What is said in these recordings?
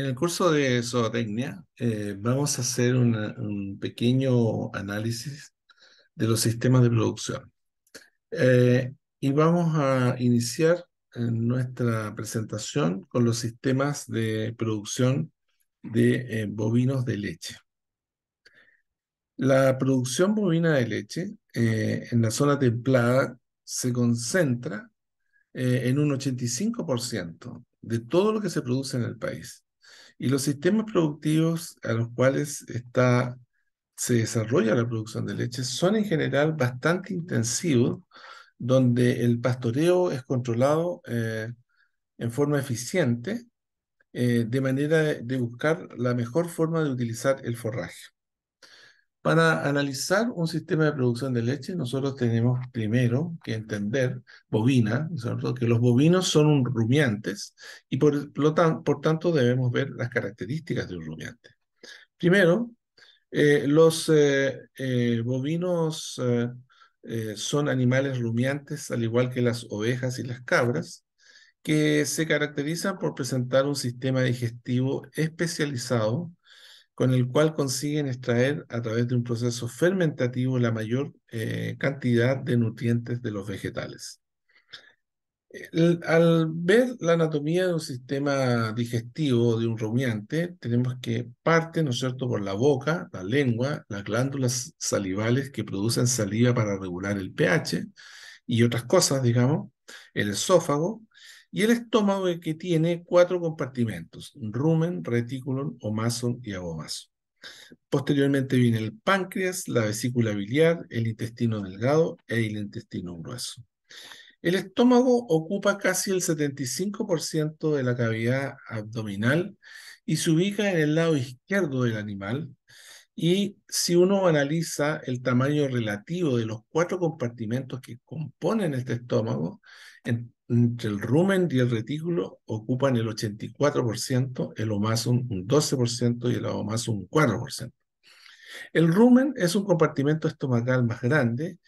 En el curso de zootecnia eh, vamos a hacer un pequeño análisis de los sistemas de producción. Eh, y vamos a iniciar eh, nuestra presentación con los sistemas de producción de bovinos de leche. La producción bovina de leche en la zona templada se concentra en un 85% de todo lo que se produce en el país. Y los sistemas productivos a los cuales se desarrolla la producción de leche son en general bastante intensivos, donde el pastoreo es controlado eh, en forma eficiente, eh, de manera de buscar la mejor forma de utilizar el forraje. Para analizar un sistema de producción de leche, nosotros tenemos primero que entender bovina, que los bovinos son un rumiantes y por, lo tanto debemos ver las características de un rumiante. Primero, eh, los eh, eh, bovinos son animales rumiantes, al igual que las ovejas y las cabras, que se caracterizan por presentar un sistema digestivo especializado con el cual consiguen extraer a través de un proceso fermentativo la mayor eh, cantidad de nutrientes de los vegetales. al ver la anatomía de un sistema digestivo de un rumiante, tenemos que parte, ¿no es cierto?, por la boca, la lengua, las glándulas salivales que producen saliva para regular el pH y otras cosas, digamos, el esófago, y el estómago que tiene cuatro compartimentos, rumen, retículo, omaso y abomaso. Posteriormente viene el páncreas, la vesícula biliar, el intestino delgado e el intestino grueso. El estómago ocupa casi el 75% de la cavidad abdominal y se ubica en el lado izquierdo del animal. Y si uno analiza el tamaño relativo de los cuatro compartimentos que componen este estómago, en entre el rumen y el retículo ocupan el 84%, el omaso un 12% y el omasum un 4%. El rumen es un compartimento estomacal más grande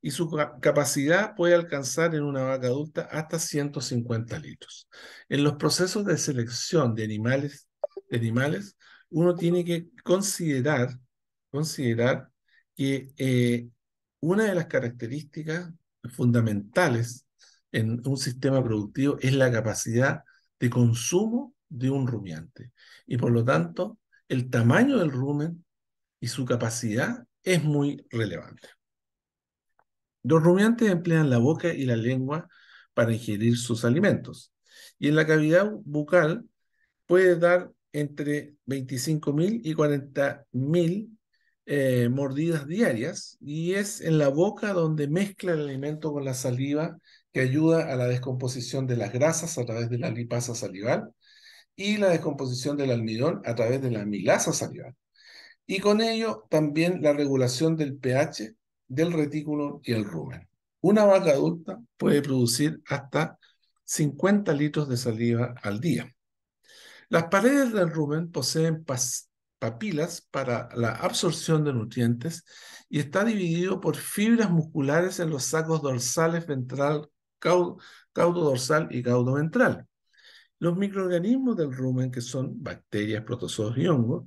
y su capacidad puede alcanzar en una vaca adulta hasta 150 litros. En los procesos de selección de animales, de animales uno tiene que considerar, considerar que eh, una de las características fundamentales en un sistema productivo es la capacidad de consumo de un rumiante. Y por lo tanto, el tamaño del rumen y su capacidad es muy relevante. Los rumiantes emplean la boca y la lengua para ingerir sus alimentos. Y en la cavidad bucal puede dar entre 25.000 y 40.000 eh, mordidas diarias y es en la boca donde mezcla el alimento con la saliva que ayuda a la descomposición de las grasas a través de la lipasa salival y la descomposición del almidón a través de la amilasa salival. Y con ello también la regulación del pH del retículo y el rumen. Una vaca adulta puede producir hasta 50 litros de saliva al día. Las paredes del rumen poseen papilas para la absorción de nutrientes y está dividido por fibras musculares en los sacos dorsales, ventral caudo, dorsal y caudo ventral. Los microorganismos del rumen, que son bacterias, protozoos y hongos,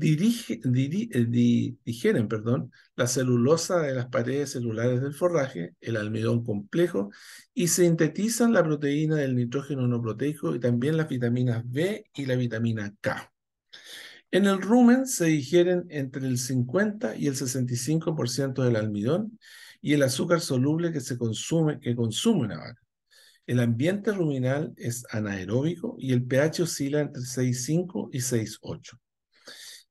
eh, digieren perdón, la celulosa de las paredes celulares del forraje, el almidón complejo, y sintetizan la proteína del nitrógeno no proteico y también las vitaminas B y la vitamina K. En el rumen se digieren entre el 50 y el 65% del almidón y el azúcar soluble que se consume, que consume una vaca. El ambiente ruminal es anaeróbico y el pH oscila entre 6,5 y 6,8.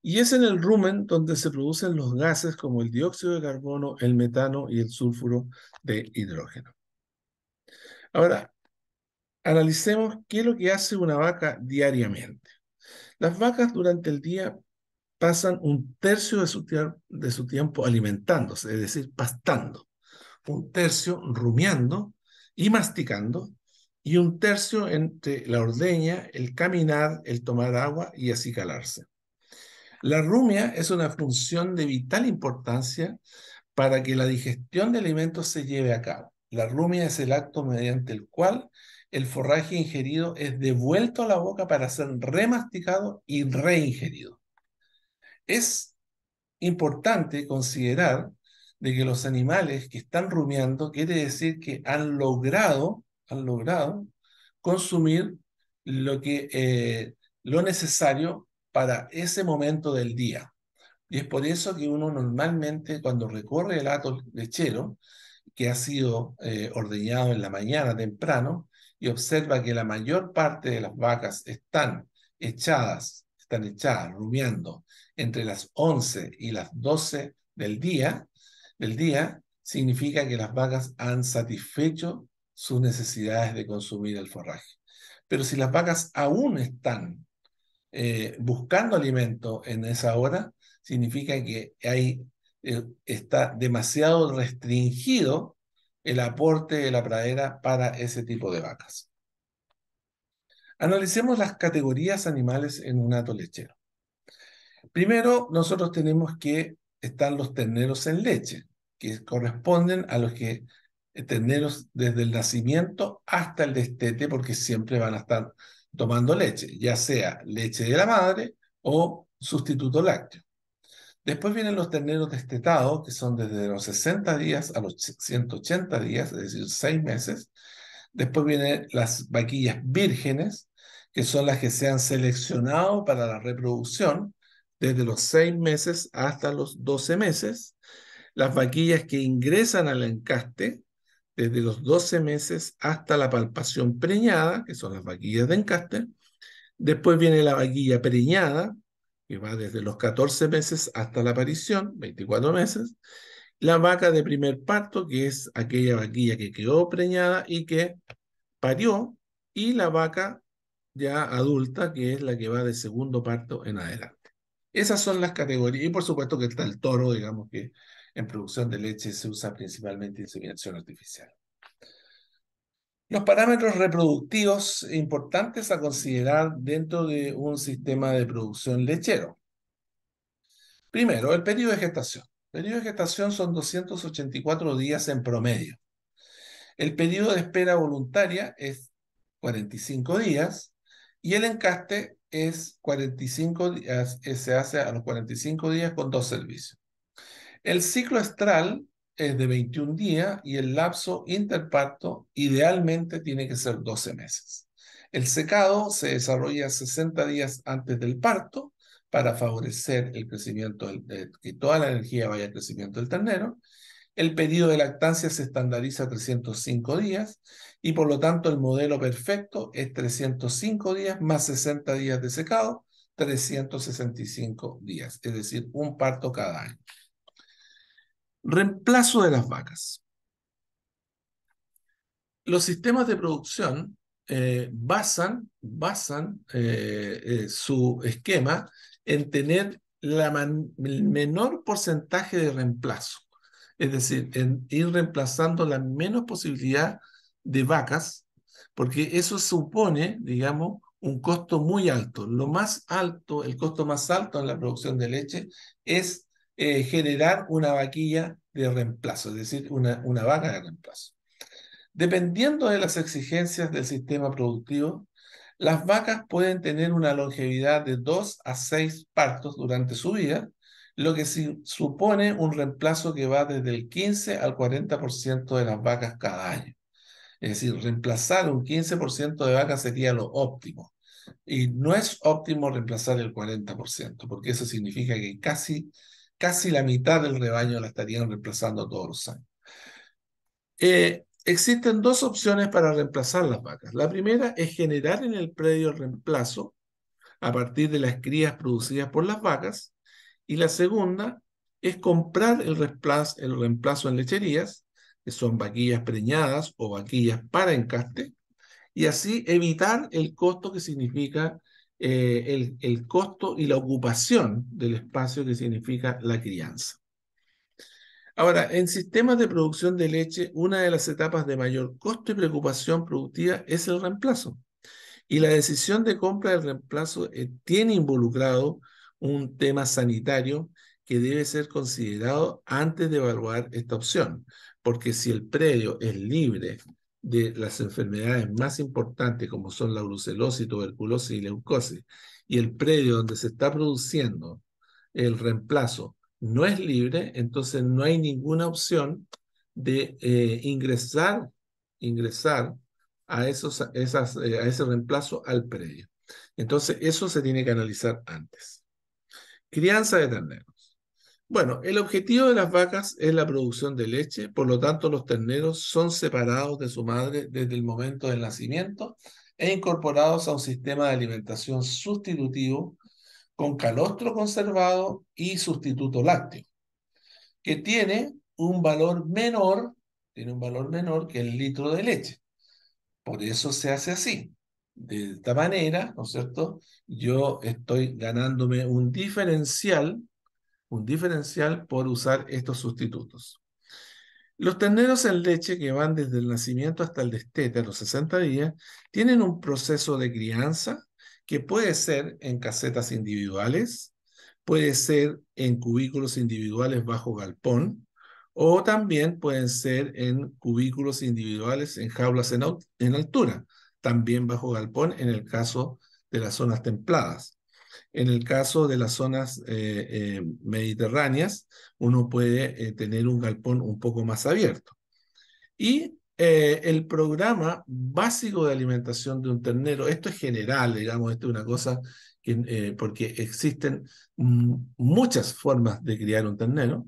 Y es en el rumen donde se producen los gases como el dióxido de carbono, el metano y el sulfuro de hidrógeno. Ahora, analicemos qué es lo que hace una vaca diariamente. Las vacas durante el día pasan un tercio de su, tiempo alimentándose, es decir, pastando, un tercio rumiando y masticando, y un tercio entre la ordeña, el caminar, el tomar agua y acicalarse. La rumia es una función de vital importancia para que la digestión de alimentos se lleve a cabo. La rumia es el acto mediante el cual el forraje ingerido es devuelto a la boca para ser remasticado y reingerido es importante considerar de que los animales que están rumiando quiere decir que han logrado, han logrado consumir lo, que, eh, lo necesario para ese momento del día. Y es por eso que uno normalmente cuando recorre el hato lechero, que ha sido eh, ordeñado en la mañana temprano, y observa que la mayor parte de las vacas están echadas, están echadas, rumiando, entre las 11 y las 12 del día, del día significa que las vacas han satisfecho sus necesidades de consumir el forraje. Pero si las vacas aún están eh, buscando alimento en esa hora, significa que hay, eh, está demasiado restringido el aporte de la pradera para ese tipo de vacas. Analicemos las categorías animales en un hato lechero. Primero, nosotros tenemos que están los terneros en leche, que corresponden a los que eh, terneros desde el nacimiento hasta el destete, porque siempre van a estar tomando leche, ya sea leche de la madre o sustituto lácteo. Después vienen los terneros destetados, que son desde los 60 días a los 180 días, es decir, seis meses. Después vienen las vaquillas vírgenes, que son las que se han seleccionado para la reproducción, desde los seis meses hasta los 12 meses, las vaquillas que ingresan al encaste desde los 12 meses hasta la palpación preñada, que son las vaquillas de encaste, después viene la vaquilla preñada, que va desde los 14 meses hasta la aparición, 24 meses, la vaca de primer parto, que es aquella vaquilla que quedó preñada y que parió, y la vaca ya adulta, que es la que va de segundo parto en adelante. Esas son las categorías. Y por supuesto que está el toro, digamos que en producción de leche se usa principalmente inseminación artificial. Los parámetros reproductivos importantes a considerar dentro de un sistema de producción lechero. Primero, el periodo de gestación. El periodo de gestación son 284 días en promedio. El periodo de espera voluntaria es 45 días y el encaste es 45 días, eh, se hace a los 45 días con dos servicios. El ciclo estral es de 21 días y el lapso interparto idealmente tiene que ser 12 meses. El secado se desarrolla 60 días antes del parto para favorecer el crecimiento, que toda la energía vaya al crecimiento del ternero. El periodo de lactancia se estandariza a 305 días y por lo tanto el modelo perfecto es 305 días más 60 días de secado, 365 días, es decir, un parto cada año. Reemplazo de las vacas. Los sistemas de producción eh, basan, basan eh, eh, su esquema en tener la el menor porcentaje de reemplazo, es decir, en ir reemplazando la menos posibilidad de vacas, porque eso supone, digamos, un costo muy alto. Lo más alto, el costo más alto en la producción de leche es eh, generar una vaquilla de reemplazo, es decir, una, una vaca de reemplazo. Dependiendo de las exigencias del sistema productivo, las vacas pueden tener una longevidad de dos a seis partos durante su vida, lo que supone un reemplazo que va desde el 15 al 40% de las vacas cada año. Es decir, reemplazar un 15% de vacas sería lo óptimo. Y no es óptimo reemplazar el 40%, porque eso significa que casi, casi la mitad del rebaño la estarían reemplazando todos los años. Eh, existen dos opciones para reemplazar las vacas. La primera es generar en el predio reemplazo a partir de las crías producidas por las vacas. Y la segunda es comprar el el reemplazo en lecherías que son vaquillas preñadas o vaquillas para encaste, y así evitar el costo que significa eh, el, costo y la ocupación del espacio que significa la crianza. Ahora, en sistemas de producción de leche, una de las etapas de mayor costo y preocupación productiva es el reemplazo. Y la decisión de compra del reemplazo eh, tiene involucrado un tema sanitario que debe ser considerado antes de evaluar esta opción, porque si el predio es libre de las enfermedades más importantes como son la brucelosis, tuberculosis y leucosis, y el predio donde se está produciendo el reemplazo no es libre, entonces no hay ninguna opción de eh, ingresar, ingresar a, eh, a ese reemplazo al predio. Entonces, eso se tiene que analizar antes. Crianza de terneros. Bueno, el objetivo de las vacas es la producción de leche, por lo tanto los terneros son separados de su madre desde el momento del nacimiento e incorporados a un sistema de alimentación sustitutivo con calostro conservado y sustituto lácteo, que tiene un valor menor, tiene un valor menor que el litro de leche. Por eso se hace así. De esta manera, ¿no es cierto? Yo estoy ganándome un diferencial un diferencial por usar estos sustitutos. Los terneros en leche que van desde el nacimiento hasta el destete, a los 60 días, tienen un proceso de crianza que puede ser en casetas individuales, puede ser en cubículos individuales bajo galpón, o también pueden ser en cubículos individuales en jaulas en, en altura, también bajo galpón en el caso de las zonas templadas. En el caso de las zonas eh, eh, mediterráneas, uno puede eh, tener un galpón un poco más abierto. Y el programa básico de alimentación de un ternero, esto es general, digamos, esto es una cosa porque existen mm, muchas formas de criar un ternero,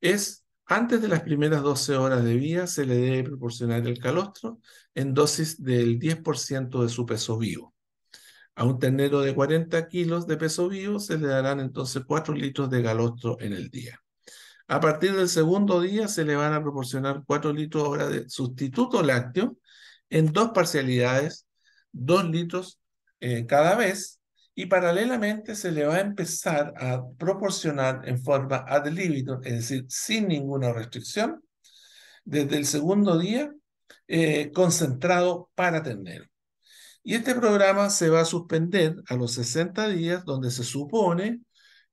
es antes de las primeras 12 horas de vida se le debe proporcionar el calostro en dosis del 10% de su peso vivo. A un ternero de 40 kilos de peso vivo se le darán entonces 4 litros de galostro en el día. A partir del segundo día se le van a proporcionar 4 litros hora de sustituto lácteo en dos parcialidades, 2 litros eh, cada vez, y paralelamente se le va a empezar a proporcionar en forma ad libitum, es decir, sin ninguna restricción, desde el segundo día, eh, concentrado para ternero. Y este programa se va a suspender a los 60 días, donde se supone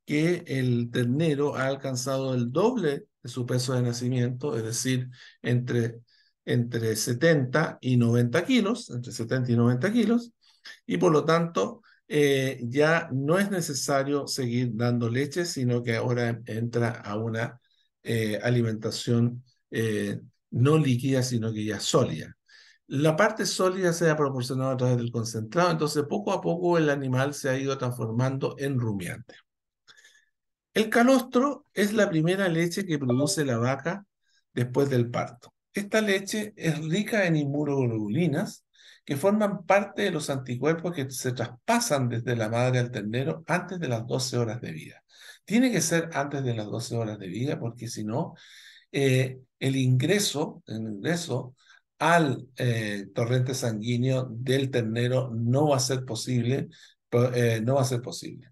que el ternero ha alcanzado el doble de su peso de nacimiento, es decir, entre, entre 70 y 90 kilos, entre 70 y 90 kilos, y por lo tanto eh, ya no es necesario seguir dando leche, sino que ahora entra a una eh, alimentación eh, no líquida, sino que ya sólida. La parte sólida se ha proporcionado a través del concentrado, entonces poco a poco el animal se ha ido transformando en rumiante. El calostro es la primera leche que produce la vaca después del parto. Esta leche es rica en inmunoglobulinas que forman parte de los anticuerpos que se traspasan desde la madre al ternero antes de las 12 horas de vida. Tiene que ser antes de las 12 horas de vida porque si no, eh, el ingreso, el ingreso al eh, torrente sanguíneo del ternero no va a ser posible, eh, no va a ser posible.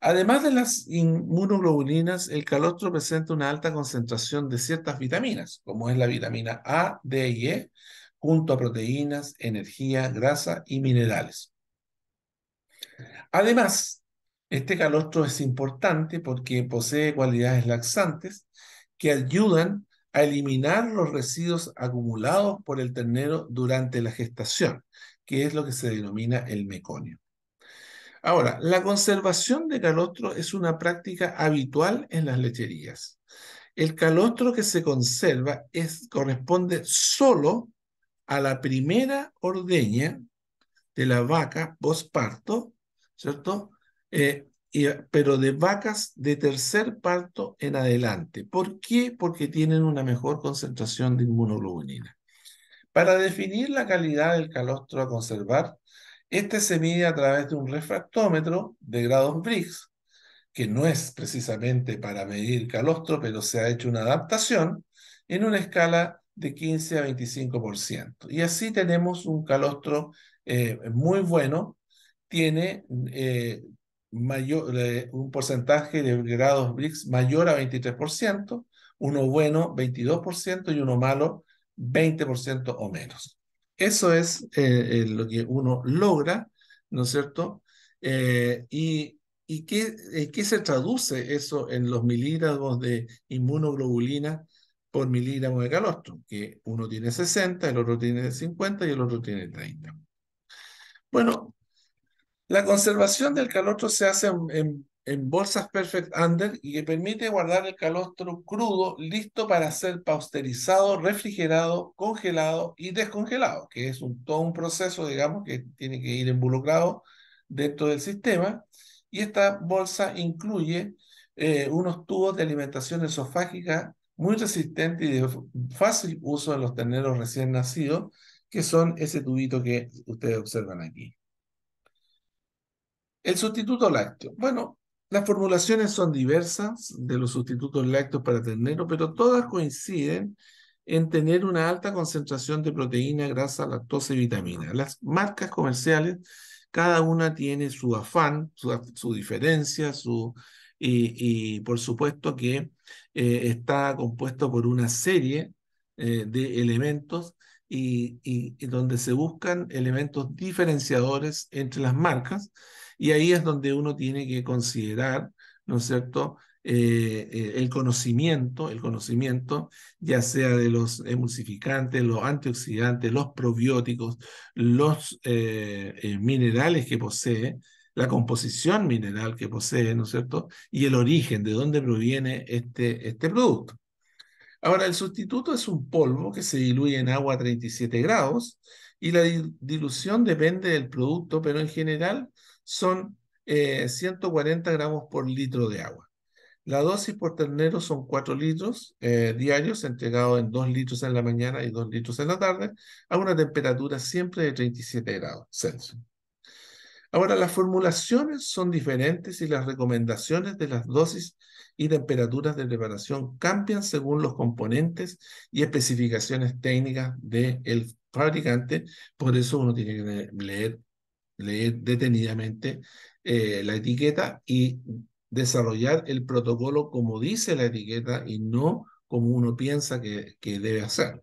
Además de las inmunoglobulinas, el calostro presenta una alta concentración de ciertas vitaminas, como es la vitamina A, D y E, junto a proteínas, energía, grasa y minerales. Además, este calostro es importante porque posee cualidades laxantes que ayudan a eliminar los residuos acumulados por el ternero durante la gestación, que es lo que se denomina el meconio. Ahora, la conservación de calostro es una práctica habitual en las lecherías. El calostro que se conserva corresponde solo a la primera ordeña de la vaca postparto, ¿cierto? Eh, pero de vacas de tercer parto en adelante. ¿Por qué? Porque tienen una mejor concentración de inmunoglobulina. Para definir la calidad del calostro a conservar, este se mide a través de un refractómetro de grados Briggs, que no es precisamente para medir calostro, pero se ha hecho una adaptación en una escala de 15 a 25%. Y así tenemos un calostro eh, muy bueno, tiene eh, un porcentaje de grados BRICS mayor a 23%, uno bueno 22% y uno malo 20% o menos. Eso es eh, eh, lo que uno logra, ¿no es cierto? Eh, y ¿Y qué, qué, se traduce eso en los miligramos de inmunoglobulina por miligramo de calostro? Que uno tiene 60, el otro tiene 50 y el otro tiene 30. Bueno, la conservación del calostro se hace en, bolsas perfect under y que permite guardar el calostro crudo listo para ser pasteurizado, refrigerado, congelado y descongelado, que es un, todo un proceso, digamos, que tiene que ir involucrado dentro del sistema. Y esta bolsa incluye eh, unos tubos de alimentación esofágica muy resistentes y de fácil uso en los terneros recién nacidos, que son ese tubito que ustedes observan aquí. El sustituto lácteo. Bueno, las formulaciones son diversas de los sustitutos lácteos para ternero, pero todas coinciden en tener una alta concentración de proteína, grasa, lactosa y vitamina. Las marcas comerciales, cada una tiene su afán, su, diferencia, su, y, y, por supuesto que eh, está compuesto por una serie eh, de elementos y, y donde se buscan elementos diferenciadores entre las marcas y ahí es donde uno tiene que considerar, ¿no es cierto?, eh, eh, el conocimiento, el conocimiento, ya sea de los emulsificantes, los antioxidantes, los probióticos, los eh, minerales que posee, la composición mineral que posee, ¿no es cierto? Y el origen, de dónde proviene este, este producto. Ahora, el sustituto es un polvo que se diluye en agua a 37 grados y la dilución depende del producto, pero en general son 140 eh, gramos por litro de agua. La dosis por ternero son 4 litros eh, diarios, entregados en 2 litros en la mañana y 2 litros en la tarde, a una temperatura siempre de 37 grados Celsius. Ahora, las formulaciones son diferentes y las recomendaciones de las dosis y temperaturas de preparación cambian según los componentes y especificaciones técnicas del fabricante. Por eso uno tiene que leer leer detenidamente eh, la etiqueta y desarrollar el protocolo como dice la etiqueta y no como uno piensa que, que debe hacerlo.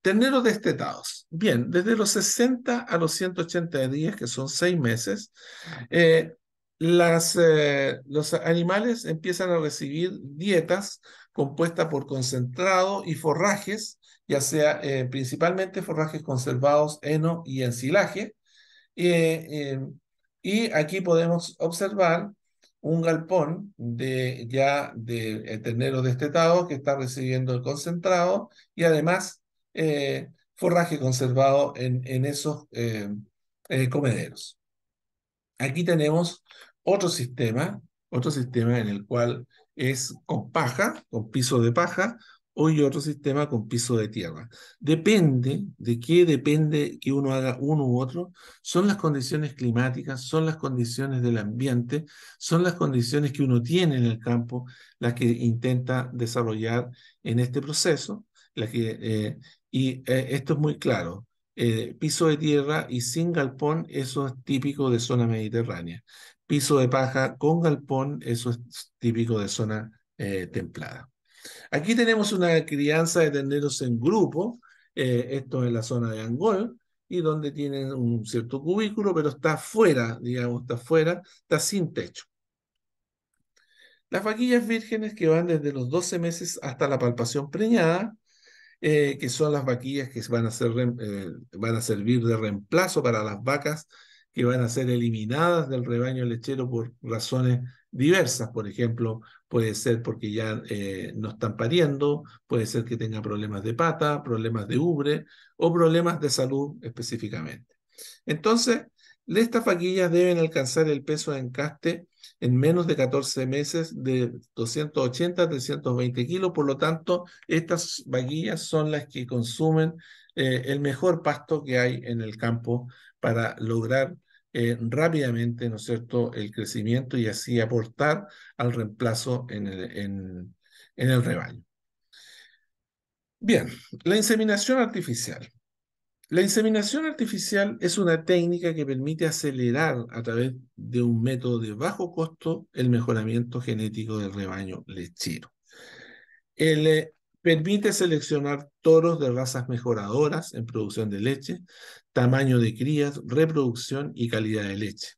Terneros destetados. Bien, desde los 60 a los 180 días, que son seis meses, eh, las, eh, los animales empiezan a recibir dietas compuestas por concentrado y forrajes, ya sea principalmente forrajes conservados, heno y ensilaje, eh, y aquí podemos observar un galpón de ya de eh, terneros destetados que está recibiendo el concentrado y además eh, forraje conservado en, en esos comederos. Aquí tenemos otro sistema, otro sistema en el cual es con paja, con piso de paja, y otro sistema con piso de tierra. Depende de qué depende que uno haga uno u otro. Son las condiciones climáticas, son las condiciones del ambiente, son las condiciones que uno tiene en el campo, las que intenta desarrollar en este proceso. Eh, y eh, esto es muy claro. Eh, piso de tierra y sin galpón, eso es típico de zona mediterránea. Piso de paja con galpón, eso es típico de zona templada. Aquí tenemos una crianza de tenderos en grupo, eh, esto es la zona de Angol, y donde tienen un cierto cubículo, pero está fuera, digamos, está fuera, está sin techo. Las vaquillas vírgenes que van desde los 12 meses hasta la palpación preñada, eh, que son las vaquillas que van a, ser, eh, van a servir de reemplazo para las vacas que van a ser eliminadas del rebaño lechero por razones diversas, por ejemplo, puede ser porque ya eh, no están pariendo, puede ser que tengan problemas de pata, problemas de ubre o problemas de salud específicamente. Entonces, estas vaquillas deben alcanzar el peso de encaste en menos de 14 meses de 280 a 320 kilos, por lo tanto, estas vaquillas son las que consumen eh, el mejor pasto que hay en el campo para lograr eh, rápidamente, ¿no es cierto?, el crecimiento y así aportar al reemplazo en el, en, el rebaño. Bien, la inseminación artificial. La inseminación artificial es una técnica que permite acelerar a través de un método de bajo costo el mejoramiento genético del rebaño lechero. El, eh, Permite seleccionar toros de razas mejoradoras en producción de leche, tamaño de crías, reproducción y calidad de leche.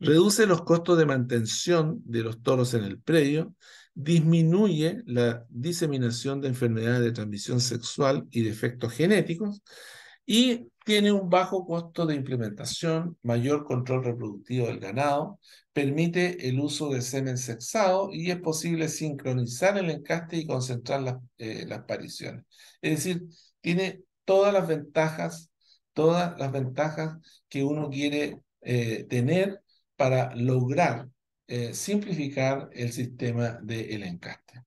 Reduce los costos de mantención de los toros en el predio, disminuye la diseminación de enfermedades de transmisión sexual y defectos genéticos y tiene un bajo costo de implementación, mayor control reproductivo del ganado, permite el uso de semen sexado y es posible sincronizar el encaste y concentrar las, eh, pariciones. Es decir, tiene todas las ventajas, todas las ventajas que uno quiere eh, tener para lograr eh, simplificar el sistema del de encaste.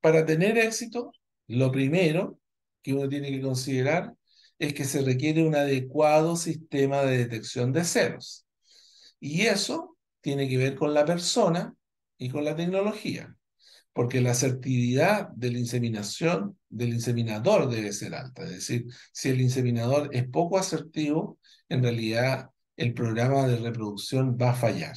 Para tener éxito, lo primero que uno tiene que considerar es que se requiere un adecuado sistema de detección de ceros. Y eso tiene que ver con la persona y con la tecnología, porque la asertividad de la inseminación del inseminador debe ser alta. Es decir, si el inseminador es poco asertivo, en realidad el programa de reproducción va a fallar.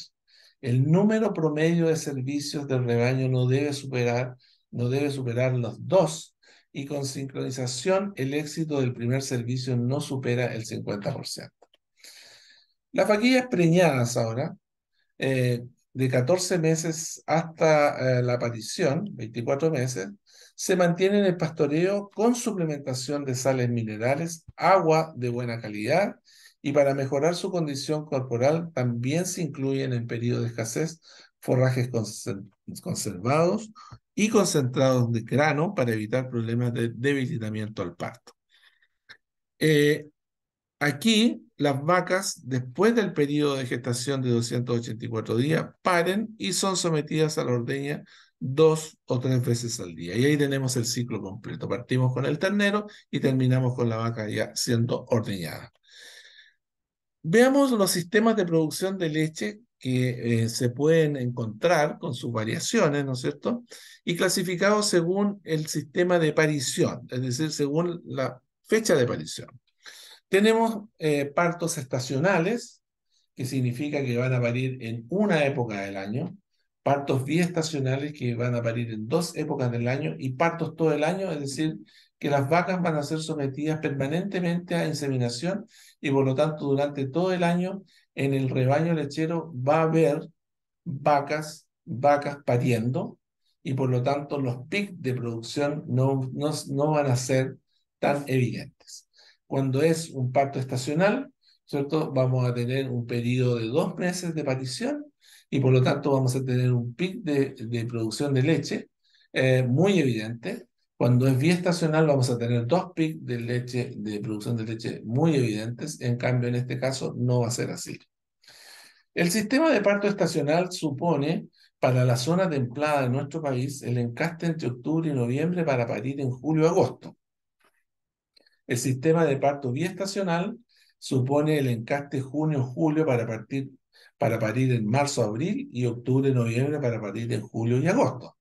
El número promedio de servicios del rebaño no debe superar, no debe superar los dos y con sincronización el éxito del primer servicio no supera el 50%. Las vaquillas preñadas ahora, eh, de 14 meses hasta eh, la aparición, 24 meses, se mantienen en el pastoreo con suplementación de sales minerales, agua de buena calidad y para mejorar su condición corporal también se incluyen en periodo de escasez forrajes conservados y concentrados de grano para evitar problemas de debilitamiento al parto. Eh, aquí las vacas, después del periodo de gestación de 284 días, paren y son sometidas a la ordeña dos o tres veces al día. Y ahí tenemos el ciclo completo. Partimos con el ternero y terminamos con la vaca ya siendo ordeñada. Veamos los sistemas de producción de leche que eh, se pueden encontrar con sus variaciones, ¿no es cierto? Y clasificados según el sistema de parición, es decir, según la fecha de parición. Tenemos eh, partos estacionales, que significa que van a parir en una época del año, partos biestacionales, que van a parir en dos épocas del año, y partos todo el año, es decir, que las vacas van a ser sometidas permanentemente a inseminación y por lo tanto durante todo el año en el rebaño lechero va a haber vacas, vacas pariendo y por lo tanto los pics de producción no, no, van a ser tan evidentes. Cuando es un parto estacional, ¿cierto? Vamos a tener un periodo de dos meses de partición y por lo tanto vamos a tener un pic de, producción de leche eh, muy evidente cuando es estacional vamos a tener dos picos de producción de leche muy evidentes, en cambio en este caso no va a ser así. El sistema de parto estacional supone para la zona templada de nuestro país el encaste entre octubre y noviembre para parir en julio-agosto. El sistema de parto biestacional supone el encaste junio-julio para, partir, para parir en marzo-abril y octubre-noviembre para partir en julio y agosto.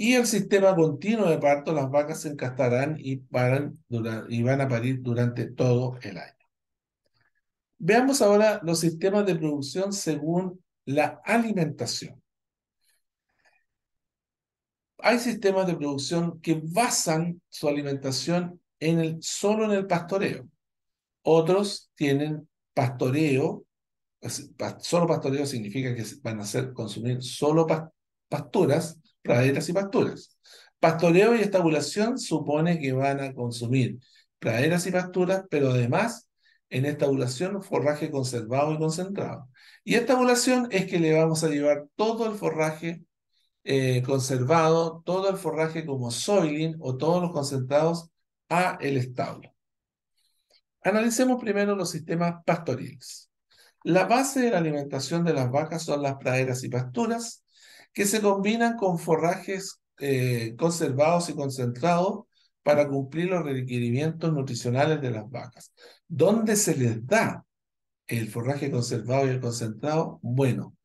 Y el sistema continuo de parto, las vacas se encastarán y, paran van a parir durante todo el año. Veamos ahora los sistemas de producción según la alimentación. Hay sistemas de producción que basan su alimentación en solo en el pastoreo. Otros tienen pastoreo, solo pastoreo significa que van a ser consumir solo pasturas praderas y pasturas. Pastoreo y estabulación supone que van a consumir praderas y pasturas, pero además en estabulación forraje conservado y concentrado. Y estabulación es que le vamos a llevar todo el forraje eh, conservado, todo el forraje como soiling o todos los concentrados a el establo. Analicemos primero los sistemas pastoriles. La base de la alimentación de las vacas son las praderas y pasturas, que se combinan con forrajes eh, conservados y concentrados para cumplir los requerimientos nutricionales de las vacas. ¿Dónde se les da el forraje conservado y el concentrado? Bueno,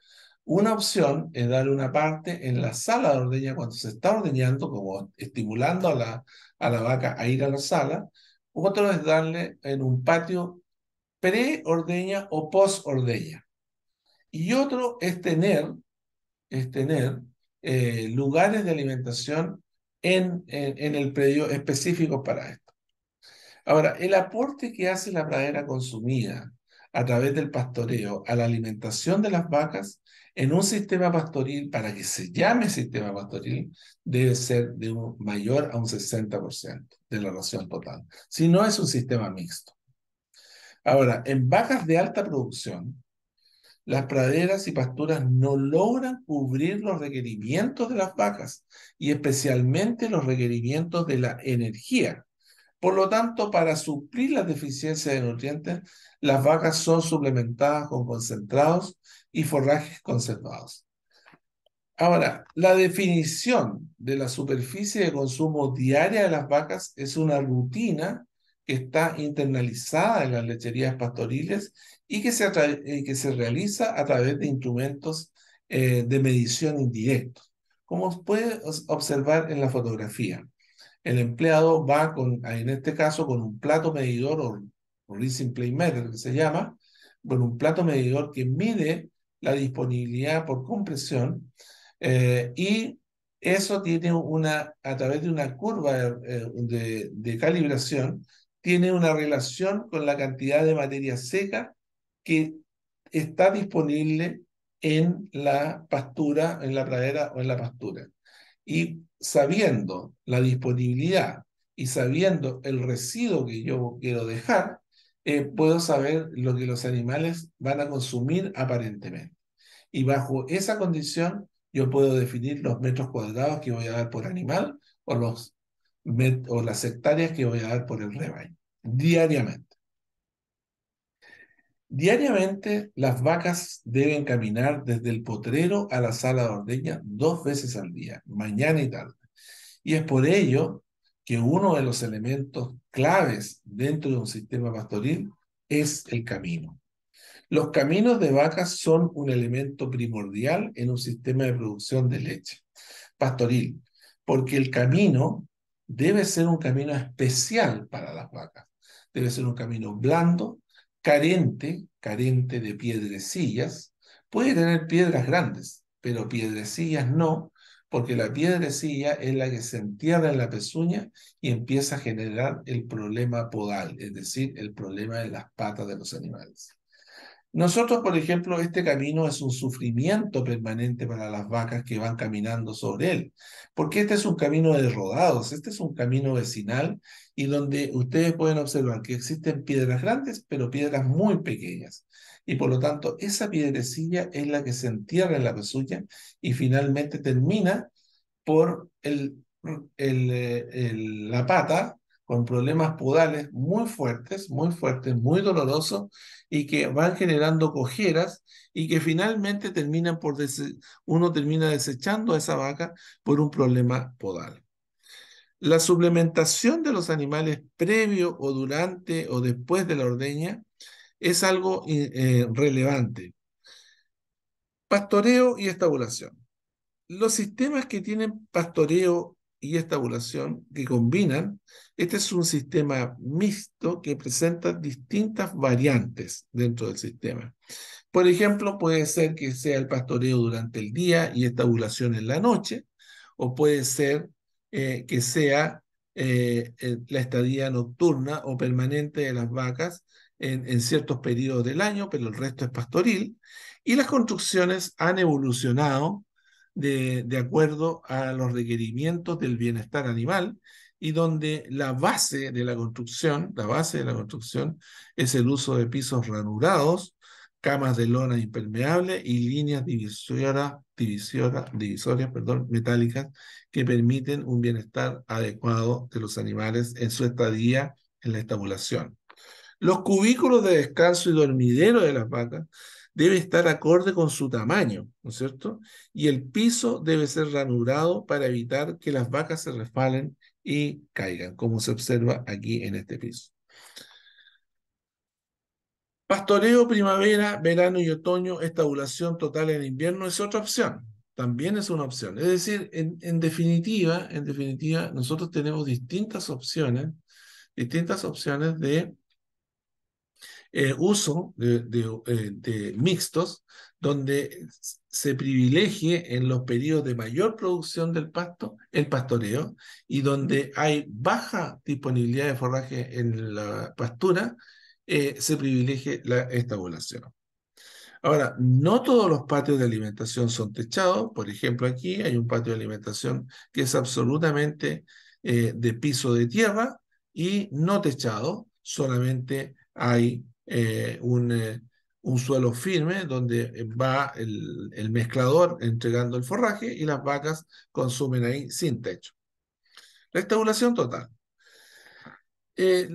una opción es darle una parte en la sala de ordeña cuando se está ordeñando, como estimulando a la, a la vaca a ir a la sala. Otro es darle en un patio pre-ordeña o post-ordeña. Y otro es tener es tener eh, lugares de alimentación en, en, el predio específico para esto. Ahora, el aporte que hace la pradera consumida a través del pastoreo a la alimentación de las vacas en un sistema pastoril, para que se llame sistema pastoril, debe ser de un mayor a un 60% de la ración total. Si no, es un sistema mixto. Ahora, en vacas de alta producción, las praderas y pasturas no logran cubrir los requerimientos de las vacas y especialmente los requerimientos de la energía. Por lo tanto, para suplir las deficiencias de nutrientes, las vacas son suplementadas con concentrados y forrajes conservados. Ahora, la definición de la superficie de consumo diaria de las vacas es una rutina que está internalizada en las lecherías pastoriles y que se, eh, que se realiza a través de instrumentos eh, de medición indirectos, como puede observar en la fotografía. El empleado va, con, en este caso, con un plato medidor o, leasing Playmeter, que se llama, con un plato medidor que mide la disponibilidad por compresión eh, y eso tiene una, a través de una curva de, calibración, tiene una relación con la cantidad de materia seca que está disponible en la pastura, en la pradera o en la pastura. Y sabiendo la disponibilidad y sabiendo el residuo que yo quiero dejar, eh, puedo saber lo que los animales van a consumir aparentemente. Y bajo esa condición, yo puedo definir los metros cuadrados que voy a dar por animal o los o las hectáreas que voy a dar por el rebaño, diariamente. Diariamente las vacas deben caminar desde el potrero a la sala de ordeña dos veces al día, mañana y tarde. Y es por ello que uno de los elementos claves dentro de un sistema pastoril es el camino. Los caminos de vacas son un elemento primordial en un sistema de producción de leche pastoril, porque el camino debe ser un camino especial para las vacas. Debe ser un camino blando, carente, carente de piedrecillas. Puede tener piedras grandes, pero piedrecillas no, porque la piedrecilla es la que se entierra en la pezuña y empieza a generar el problema podal, es decir, el problema de las patas de los animales. Nosotros, por ejemplo, este camino es un sufrimiento permanente para las vacas que van caminando sobre él, porque este es un camino de rodados, este es un camino vecinal y donde ustedes pueden observar que existen piedras grandes, pero piedras muy pequeñas. Y por lo tanto, esa piedrecilla es la que se entierra en la pezuña y finalmente termina por eh, la pata con problemas podales muy fuertes, muy fuertes, muy dolorosos, y que van generando cojeras y que finalmente terminan por uno termina desechando a esa vaca por un problema podal. La suplementación de los animales previo o durante o después de la ordeña es algo eh, eh, relevante. Pastoreo y estabulación. Los sistemas que tienen pastoreo y esta que combinan, este es un sistema mixto que presenta distintas variantes dentro del sistema. Por ejemplo, puede ser que sea el pastoreo durante el día y esta en la noche, o puede ser eh, que sea eh, eh, la estadía nocturna o permanente de las vacas en, en ciertos periodos del año, pero el resto es pastoril. Y las construcciones han evolucionado de, acuerdo a los requerimientos del bienestar animal y donde la base de la construcción, la base de la construcción es el uso de pisos ranurados, camas de lona impermeable y líneas divisoras, divisorias perdón, metálicas que permiten un bienestar adecuado de los animales en su estadía en la estabulación. Los cubículos de descanso y dormidero de las vacas debe estar acorde con su tamaño, ¿no es cierto? Y el piso debe ser ranurado para evitar que las vacas se resbalen y caigan, como se observa aquí en este piso. Pastoreo primavera, verano y otoño, estabulación total en invierno es otra opción. También es una opción. Es decir, definitiva, en definitiva, nosotros tenemos distintas opciones, distintas opciones de eh, uso eh, de, mixtos donde se privilegie en los periodos de mayor producción del pasto el pastoreo y donde hay baja disponibilidad de forraje en la pastura, eh, se privilegie la estabulación. Ahora, no todos los patios de alimentación son techados. Por ejemplo, aquí hay un patio de alimentación que es absolutamente de piso de tierra y no techado. Solamente hay eh, eh, un, suelo firme donde va el, mezclador entregando el forraje y las vacas consumen ahí sin techo. la Estabulación total. Eh,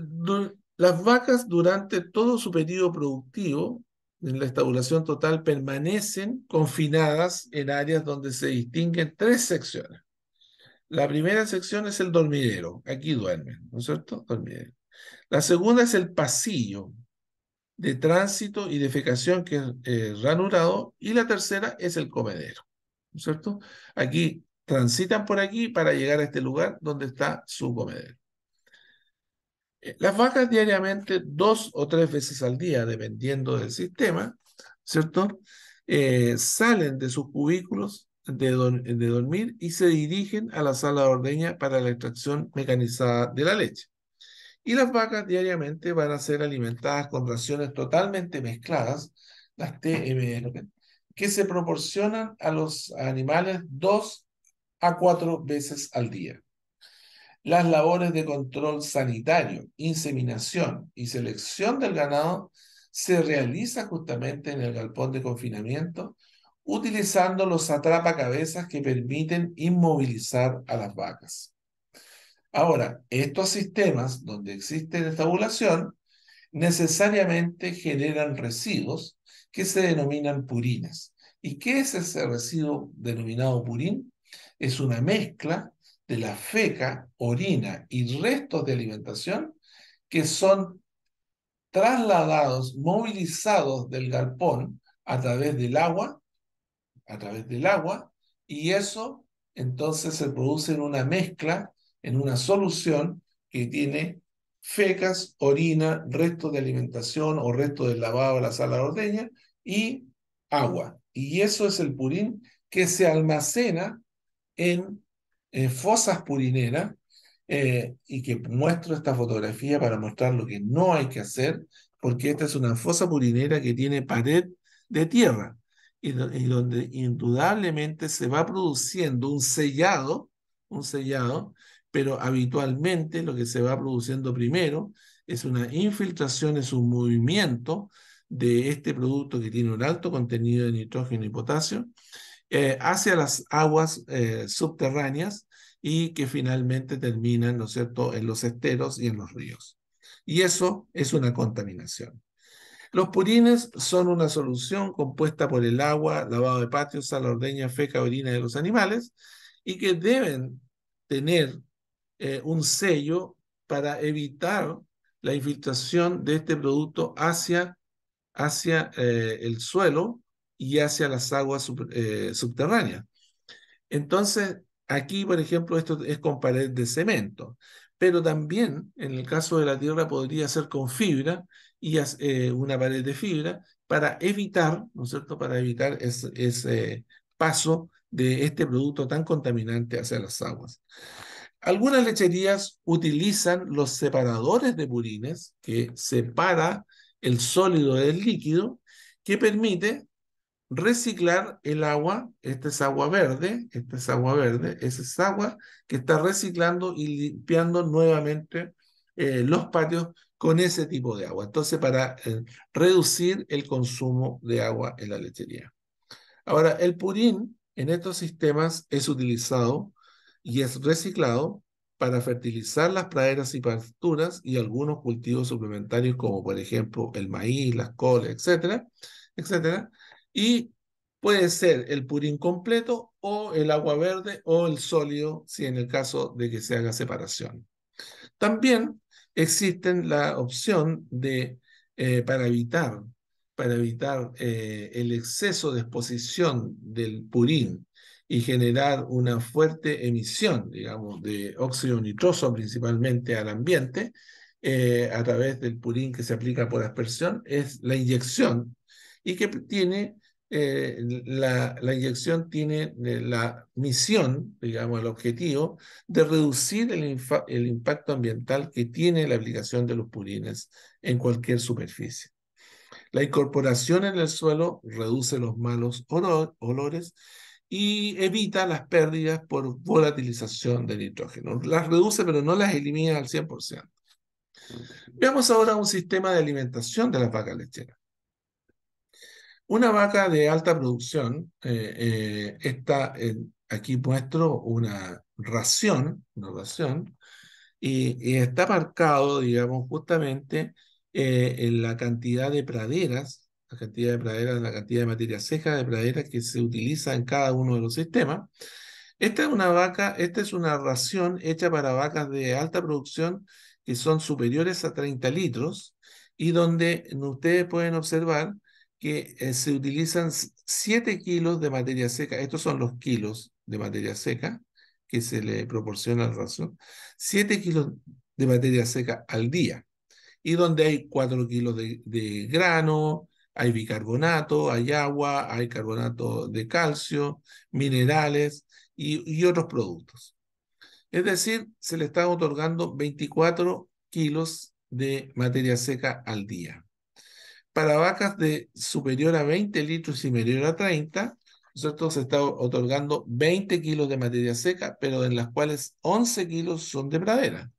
las vacas durante todo su periodo productivo, en la estabulación total, permanecen confinadas en áreas donde se distinguen tres secciones. La primera sección es el dormidero, aquí duermen, ¿no es cierto? Dormidero. La segunda es el pasillo, de tránsito y defecación, que es eh, ranurado, y la tercera es el comedero, cierto? Aquí transitan por aquí para llegar a este lugar donde está su comedero. Eh, las vacas diariamente, dos o tres veces al día, dependiendo del sistema, ¿cierto? Eh, salen de sus cubículos de, de dormir y se dirigen a la sala de ordeña para la extracción mecanizada de la leche y las vacas diariamente van a ser alimentadas con raciones totalmente mezcladas, las TMN, que se proporcionan a los animales dos a cuatro veces al día. Las labores de control sanitario, inseminación y selección del ganado se realizan justamente en el galpón de confinamiento utilizando los atrapacabezas que permiten inmovilizar a las vacas. Ahora, estos sistemas donde existe la necesariamente generan residuos que se denominan purinas. ¿Y qué es ese residuo denominado purín? Es una mezcla de la feca, orina y restos de alimentación que son trasladados, movilizados del galpón a través del agua, a través del agua, y eso entonces se produce en una mezcla en una solución que tiene fecas, orina, restos de alimentación o resto del lavado de la sala de ordeña y agua. Y eso es el purín que se almacena en, fosas purineras eh, y que muestro esta fotografía para mostrar lo que no hay que hacer, porque esta es una fosa purinera que tiene pared de tierra y donde indudablemente se va produciendo un sellado, un sellado pero habitualmente lo que se va produciendo primero es una infiltración, es un movimiento de este producto que tiene un alto contenido de nitrógeno y potasio eh, hacia las aguas eh, subterráneas y que finalmente terminan, ¿no es cierto?, en los esteros y en los ríos. Y eso es una contaminación. Los purines son una solución compuesta por el agua, lavado de patios, sal, ordeña, feca, orina de los animales y que deben tener eh, un sello para evitar la infiltración de este producto hacia, hacia eh, el suelo y hacia las aguas eh, subterráneas. Entonces, aquí, por ejemplo, esto es con pared de cemento, pero también en el caso de la tierra podría ser con fibra y una pared de fibra para evitar, ¿no es cierto?, para evitar ese paso de este producto tan contaminante hacia las aguas. Algunas lecherías utilizan los separadores de purines, que separa el sólido del líquido, que permite reciclar el agua. Esta es agua verde, esta es agua verde, esa es agua que está reciclando y limpiando nuevamente eh, los patios con ese tipo de agua. Entonces, para eh, reducir el consumo de agua en la lechería. Ahora, el purín en estos sistemas es utilizado y es reciclado para fertilizar las praderas y pasturas y algunos cultivos suplementarios como por ejemplo el maíz, las coles, etcétera, etcétera. Y puede ser el purín completo o el agua verde o el sólido si en el caso de que se haga separación. También existen la opción de eh, para evitar para evitar eh, el exceso de exposición del purín y generar una fuerte emisión, digamos, de óxido nitroso principalmente al ambiente eh, a través del purín que se aplica por aspersión, es la inyección y que tiene, eh, la, la, inyección tiene eh, la misión, digamos, el objetivo de reducir el, impacto ambiental que tiene la aplicación de los purines en cualquier superficie. La incorporación en el suelo reduce los malos olores y evita las pérdidas por volatilización de nitrógeno. Las reduce, pero no las elimina al 100%. Veamos ahora un sistema de alimentación de las vacas lecheras. Una vaca de alta producción, eh, eh, está, aquí muestro una ración, una ración, y, y está marcado, digamos, justamente eh, en la cantidad de praderas la cantidad de praderas, cantidad de materia seca de praderas que se utiliza en cada uno de los sistemas. Esta es una vaca, esta es una ración hecha para vacas de alta producción que son superiores a 30 litros y donde ustedes pueden observar que eh, se utilizan 7 kilos de materia seca. Estos son los kilos de materia seca que se le proporciona la ración. 7 kilos de materia seca al día. Y donde hay 4 kilos de grano, hay bicarbonato, hay agua, hay carbonato de calcio, minerales y, otros productos. Es decir, se le está otorgando 24 kilos de materia seca al día. Para vacas de superior a 20 litros y menor a 30, nosotros se está otorgando 20 kilos de materia seca, pero en las cuales 11 kilos son de pradera.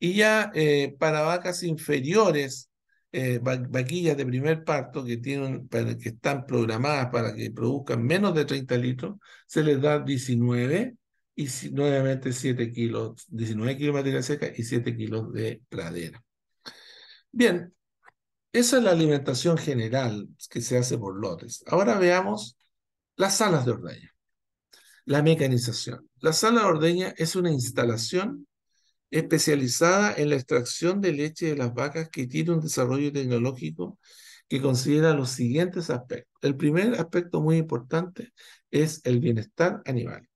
Y ya eh, para vacas inferiores eh, vaquillas de primer parto que, tienen, que están programadas para que produzcan menos de 30 litros, se les da 19 y nuevamente 7 kilos, 19 kilos de materia seca y 7 kilos de pradera. Bien, esa es la alimentación general que se hace por lotes. Ahora veamos las salas de ordeña, la mecanización. La sala de ordeña es una instalación especializada en la extracción de leche de las vacas que tiene un desarrollo tecnológico que considera los siguientes aspectos. El primer aspecto muy importante es el bienestar animal.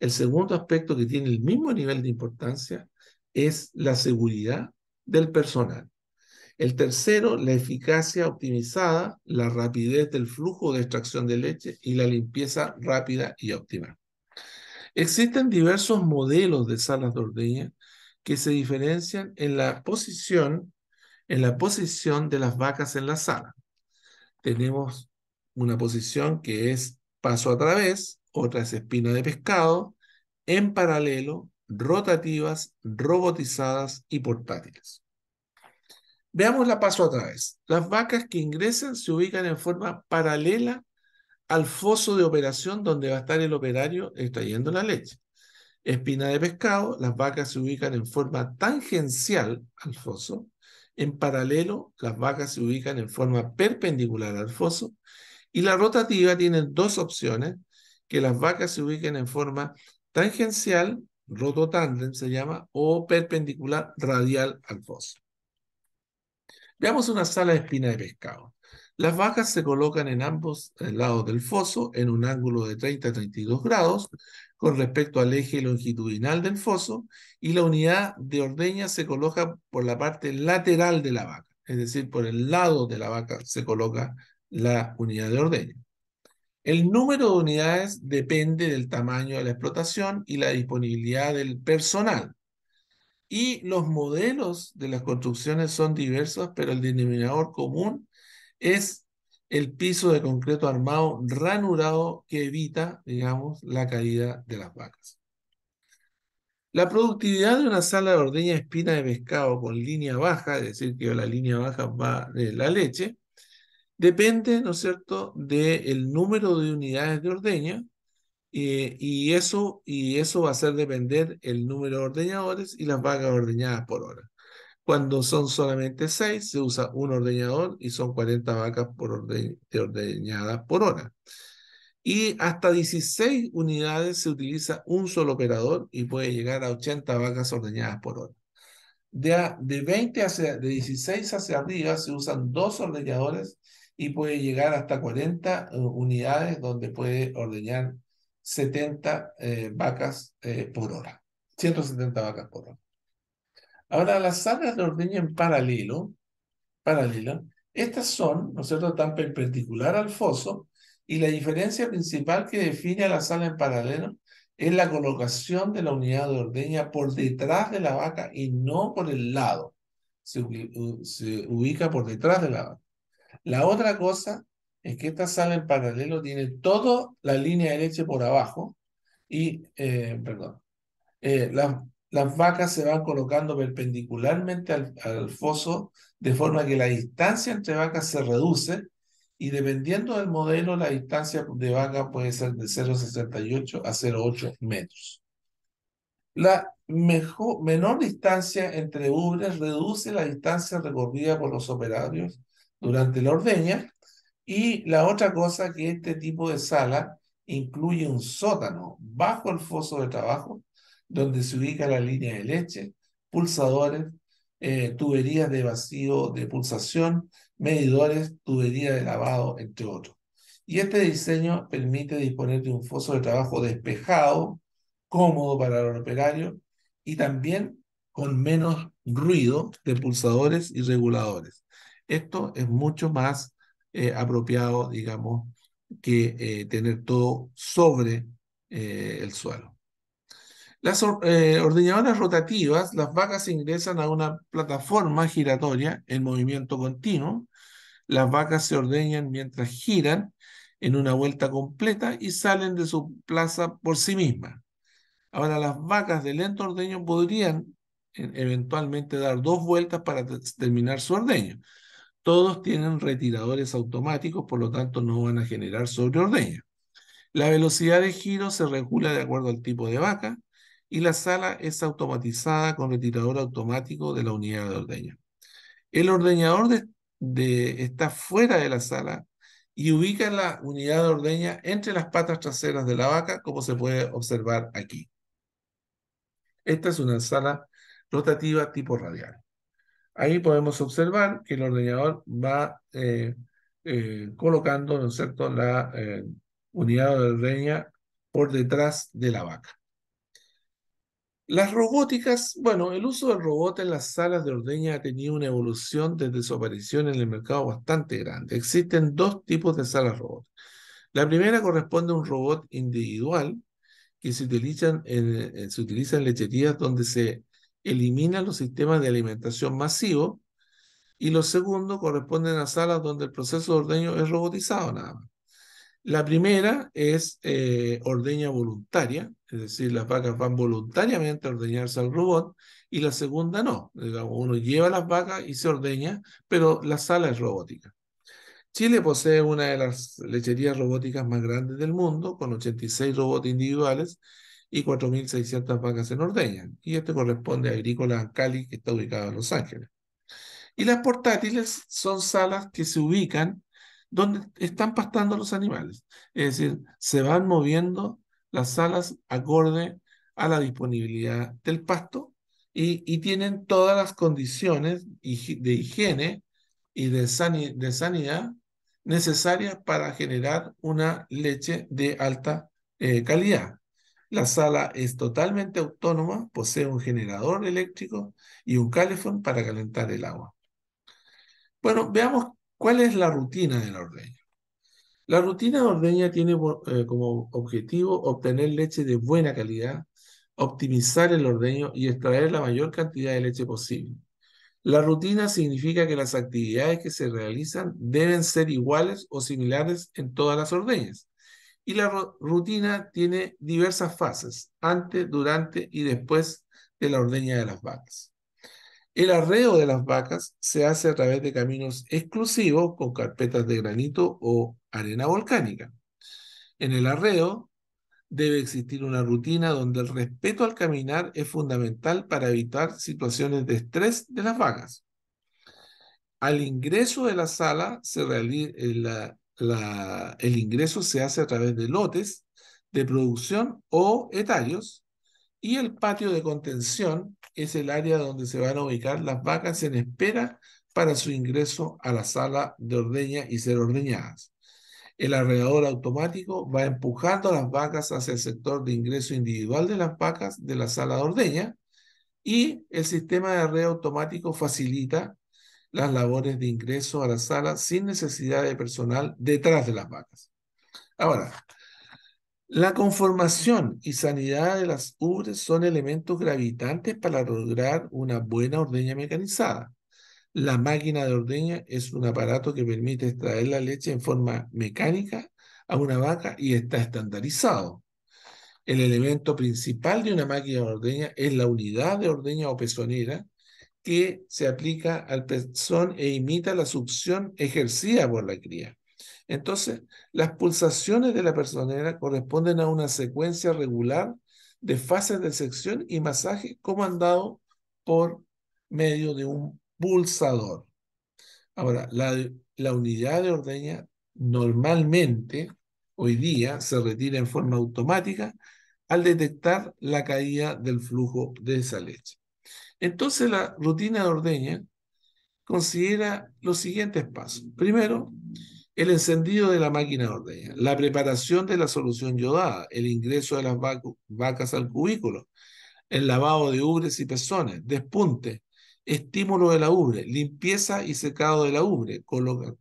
El segundo aspecto que tiene el mismo nivel de importancia es la seguridad del personal. El tercero, la eficacia optimizada, la rapidez del flujo de extracción de leche y la limpieza rápida y óptima. Existen diversos modelos de salas de ordeña que se diferencian en la posición, en la posición de las vacas en la sala. Tenemos una posición que es paso a través, otra es espina de pescado, en paralelo, rotativas, robotizadas y portátiles. Veamos la paso a través. Las vacas que ingresan se ubican en forma paralela al foso de operación donde va a estar el operario extrayendo la leche espina de pescado, las vacas se ubican en forma tangencial al foso, en paralelo las vacas se ubican en forma perpendicular al foso y la rotativa tiene dos opciones, que las vacas se ubiquen en forma tangencial, rototandem se llama, o perpendicular radial al foso. Veamos una sala de espina de pescado. Las vacas se colocan en ambos eh, lados del foso en un ángulo de 30 a 32 grados con respecto al eje longitudinal del foso y la unidad de ordeña se coloca por la parte lateral de la vaca, es decir, por el lado de la vaca se coloca la unidad de ordeña. El número de unidades depende del tamaño de la explotación y la disponibilidad del personal. Y los modelos de las construcciones son diversos, pero el denominador común es el piso de concreto armado ranurado que evita, digamos, la caída de las vacas. La productividad de una sala de ordeña espina de pescado con línea baja, es decir, que la línea baja va de la leche, depende, ¿no es cierto?, del el número de unidades de ordeña, eh, y, eso, y eso va a hacer depender el número de ordeñadores y las vacas ordeñadas por hora. Cuando son solamente seis, se usa un ordeñador y son 40 vacas por por hora. Y hasta 16 unidades se utiliza un solo operador y puede llegar a 80 vacas ordeñadas por hora. De, de 20 de 16 hacia arriba se usan dos ordeñadores y puede llegar hasta 40 eh, unidades donde puede ordeñar 70 eh, eh, vacas por hora, 170 vacas por hora. Ahora, las salas de ordeña en paralelo, paralela, estas son, ¿no es cierto?, tan perpendicular al foso y la diferencia principal que define a la sala en paralelo es la colocación de la unidad de ordeña por detrás de la vaca y no por el lado. Se, ubica por detrás de la vaca. La otra cosa es que esta sala en paralelo tiene toda la línea derecha por abajo y, eh, perdón, las... Eh, la, las vacas se van colocando perpendicularmente al, foso, de forma que la distancia entre vacas se reduce y dependiendo del modelo, la distancia de vaca puede ser de 0,68 a 0,8 metros. La mejor, menor distancia entre ubres reduce la distancia recorrida por los operarios durante la ordeña. Y la otra cosa que este tipo de sala incluye un sótano bajo el foso de trabajo donde se ubica la línea de leche, pulsadores, eh, tuberías de vacío de pulsación, medidores, tubería de lavado, entre otros. Y este diseño permite disponer de un foso de trabajo despejado, cómodo para el operario y también con menos ruido de pulsadores y reguladores. Esto es mucho más eh, apropiado, digamos, que eh, tener todo sobre el suelo. Las eh, ordeñadoras rotativas, las vacas ingresan a una plataforma giratoria en movimiento continuo. Las vacas se ordeñan mientras giran en una vuelta completa y salen de su plaza por sí mismas. Ahora, las vacas de lento ordeño podrían eh, eventualmente dar dos vueltas para terminar su ordeño. Todos tienen retiradores automáticos, por lo tanto no van a generar sobreordeño. La velocidad de giro se regula de acuerdo al tipo de vaca y la sala es automatizada con retirador automático de la unidad de ordeña. El ordeñador está fuera de la sala y ubica la unidad de ordeña entre las patas traseras de la vaca, como se puede observar aquí. Esta es una sala rotativa tipo radial. Ahí podemos observar que el ordeñador va eh, eh, colocando es cierto? la eh, unidad de ordeña por detrás de la vaca. Las robóticas, bueno, el uso del robot en las salas de ordeña ha tenido una evolución desde su aparición en el mercado bastante grande. Existen dos tipos de salas robot. La primera corresponde a un robot individual que se utilizan eh, se utiliza en lecherías donde se eliminan los sistemas de alimentación masivo y lo segundo corresponden a salas donde el proceso de ordeño es robotizado nada más. La primera es eh, ordeña voluntaria, es decir, las vacas van voluntariamente a ordeñarse al robot y la segunda no. uno lleva las vacas y se ordeña, pero la sala es robótica. Chile posee una de las lecherías robóticas más grandes del mundo, con 86 robots individuales y 4.600 vacas en ordeña. Y este corresponde a Agrícola Cali, que está ubicado en Los Ángeles. Y las portátiles son salas que se ubican donde están pastando los animales. Es decir, se van moviendo las salas acorde a la disponibilidad del pasto y, tienen todas las condiciones de higiene y de, sanidad necesarias para generar una leche de alta eh, calidad. La sala es totalmente autónoma, posee un generador eléctrico y un calefón para calentar el agua. Bueno, veamos cuál es la rutina de la ordeña. La rutina de ordeña tiene eh, como objetivo obtener leche de buena calidad, optimizar el ordeño y extraer la mayor cantidad de leche posible. La rutina significa que las actividades que se realizan deben ser iguales o similares en todas las ordeñas. Y la rutina tiene diversas fases, antes, durante y después de la ordeña de las vacas. El arreo de las vacas se hace a través de caminos exclusivos con carpetas de granito o arena volcánica. En el arreo debe existir una rutina donde el respeto al caminar es fundamental para evitar situaciones de estrés de las vacas. Al ingreso de la sala, se eh, el ingreso se hace a través de lotes de producción o etarios y el patio de contención es el área donde se van a ubicar las vacas en espera para su ingreso a la sala de ordeña y ser ordeñadas. El arreador automático va empujando las vacas hacia el sector de ingreso individual de las vacas de la sala de ordeña y el sistema de arreo automático facilita las labores de ingreso a la sala sin necesidad de personal detrás de las vacas. Ahora, la conformación y sanidad de las ubres son elementos gravitantes para lograr una buena ordeña mecanizada. La máquina de ordeña es un aparato que permite extraer la leche en forma mecánica a una vaca y está estandarizado. El elemento principal de una máquina de ordeña es la unidad de ordeña o pezonera que se aplica al pezón e imita la succión ejercida por la cría. Entonces, las pulsaciones de la personera corresponden a una secuencia regular de fases de sección y masaje comandado por medio de un pulsador. Ahora, la, la unidad de ordeña normalmente hoy día se retira en forma automática al detectar la caída del flujo de esa leche. Entonces la rutina de ordeña considera los siguientes pasos. Primero, el encendido de la máquina de ordeña, la preparación de la solución yodada, el ingreso de las vacas al cubículo, el lavado de ubres y pezones, despunte, estímulo de la ubre, limpieza y secado de la ubre,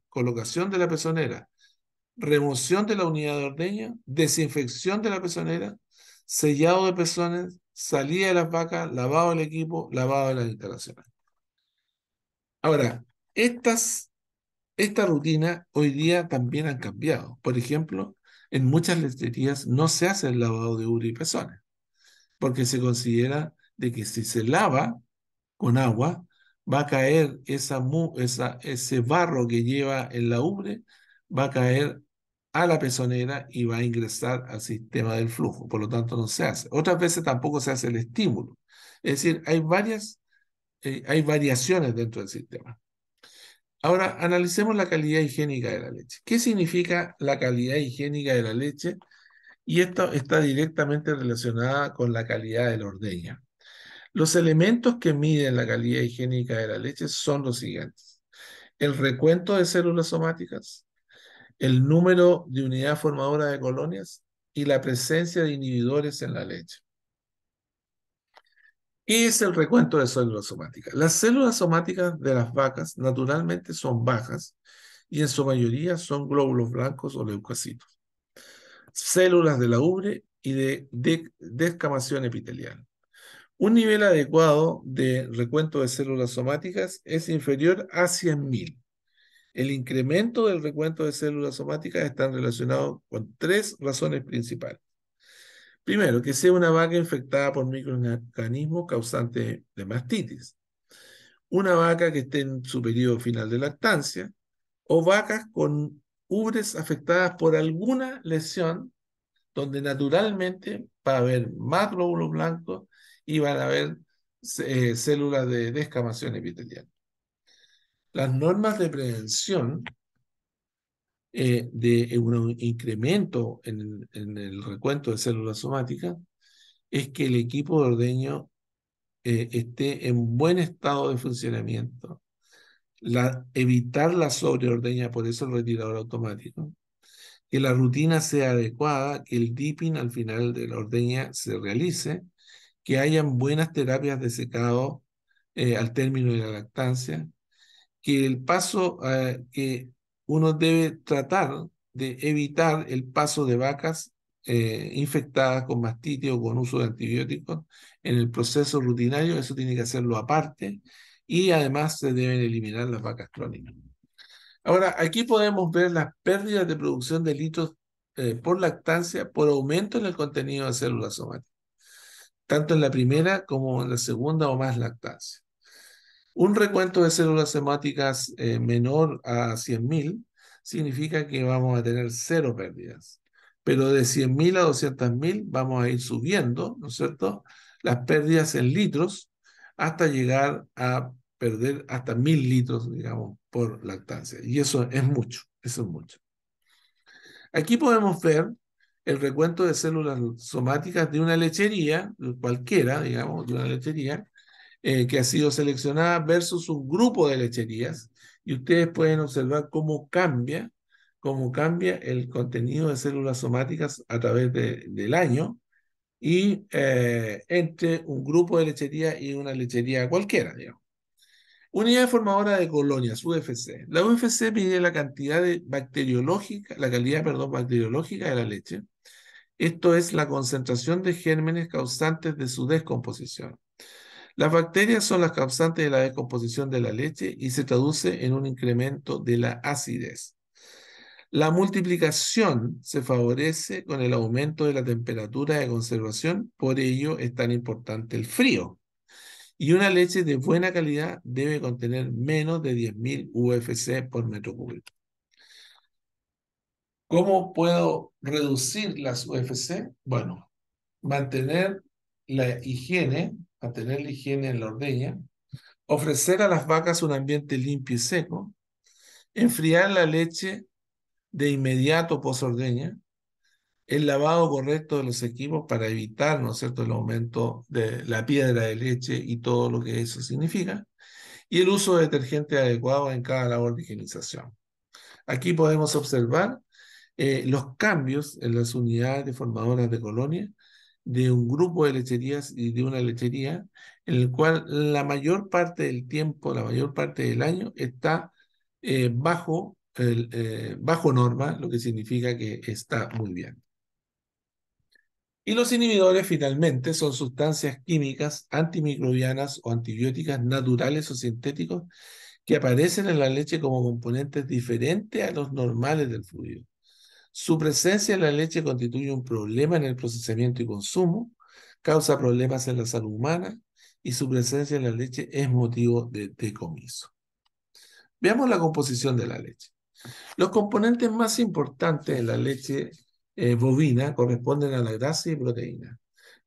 colocación de la pezonera, remoción de la unidad de ordeña, desinfección de la pezonera, sellado de pezones, salida de las vacas, lavado del equipo, lavado de las instalaciones. Ahora, estas esta rutina hoy día también ha cambiado. Por ejemplo, en muchas lecherías no se hace el lavado de ubre y pezones, porque se considera de que si se lava con agua, va a caer ese barro que lleva en la ubre, va a caer a la pezonera y va a ingresar al sistema del flujo. Por lo tanto, no se hace. Otras veces tampoco se hace el estímulo. Es decir, hay varias, eh, hay variaciones dentro del sistema. Ahora analicemos la calidad higiénica de la leche. ¿Qué significa la calidad higiénica de la leche? Y esto está directamente relacionada con la calidad de la ordeña. Los elementos que miden la calidad higiénica de la leche son los siguientes. El recuento de células somáticas, el número de unidad formadora de colonias y la presencia de inhibidores en la leche. ¿Qué es el recuento de células somáticas? Las células somáticas de las vacas naturalmente son bajas y en su mayoría son glóbulos blancos o leucocitos, células de la ubre y de, descamación epitelial. Un nivel adecuado de recuento de células somáticas es inferior a 100.000. El incremento del recuento de células somáticas está relacionado con tres razones principales. Primero, que sea una vaca infectada por microorganismos causantes de mastitis. Una vaca que esté en su periodo final de lactancia. O vacas con ubres afectadas por alguna lesión donde naturalmente va a haber más glóbulos blancos y van a haber eh, células de descamación epitelial. Las normas de prevención eh, de un incremento en, el recuento de células somáticas es que el equipo de ordeño eh, esté en buen estado de funcionamiento. La, evitar la sobreordeña, por eso el retirador automático. Que la rutina sea adecuada, que el dipping al final de la ordeña se realice, que hayan buenas terapias de secado eh, al término de la lactancia, que el paso, que uno debe tratar de evitar el paso de vacas eh, infectadas con mastitis o con uso de antibióticos en el proceso rutinario, eso tiene que hacerlo aparte y además se deben eliminar las vacas crónicas. Ahora, aquí podemos ver las pérdidas de producción de litros eh, por lactancia por aumento en el contenido de células somáticas, tanto en la primera como en la segunda o más lactancia. Un recuento de células somáticas eh, menor a 100.000 significa que vamos a tener cero pérdidas. Pero de 100.000 a 200.000 vamos a ir subiendo, ¿no es cierto?, las pérdidas en litros hasta llegar a perder hasta 1.000 litros, digamos, por lactancia. Y eso es mucho, eso es mucho. Aquí podemos ver el recuento de células somáticas de una lechería, cualquiera, digamos, de una lechería, eh, que ha sido seleccionada versus un grupo de lecherías y ustedes pueden observar cómo cambia, cambia el contenido de células somáticas a través del año y eh, entre un grupo de lechería y una lechería cualquiera, digamos. Unidad formadora de colonias, UFC. La UFC mide la cantidad bacteriológica, la calidad, perdón, bacteriológica de la leche. Esto es la concentración de gérmenes causantes de su descomposición. Las bacterias son las causantes de la descomposición de la leche y se traduce en un incremento de la acidez. La multiplicación se favorece con el aumento de la temperatura de conservación, por ello es tan importante el frío. Y una leche de buena calidad debe contener menos de 10.000 UFC por metro cúbico. ¿Cómo puedo reducir las UFC? Bueno, mantener la higiene a tener la higiene en la ordeña, ofrecer a las vacas un ambiente limpio y seco, enfriar la leche de inmediato post ordeña, el lavado correcto de los equipos para evitar, ¿no es cierto?, el aumento de la piedra de leche y todo lo que eso significa, y el uso de detergente adecuado en cada labor de higienización. Aquí podemos observar eh, los cambios en las unidades de formadoras de colonia de un grupo de lecherías y de una lechería, en el cual la mayor parte del tiempo, la mayor parte del año está eh, bajo, eh, bajo norma, lo que significa que está muy bien. Y los inhibidores finalmente son sustancias químicas antimicrobianas o antibióticas naturales o sintéticos que aparecen en la leche como componentes diferentes a los normales del fluido. Su presencia en la leche constituye un problema en el procesamiento y consumo, causa problemas en la salud humana y su presencia en la leche es motivo de decomiso. Veamos la composición de la leche. Los componentes más importantes de la leche eh, bovina corresponden a la grasa y proteína.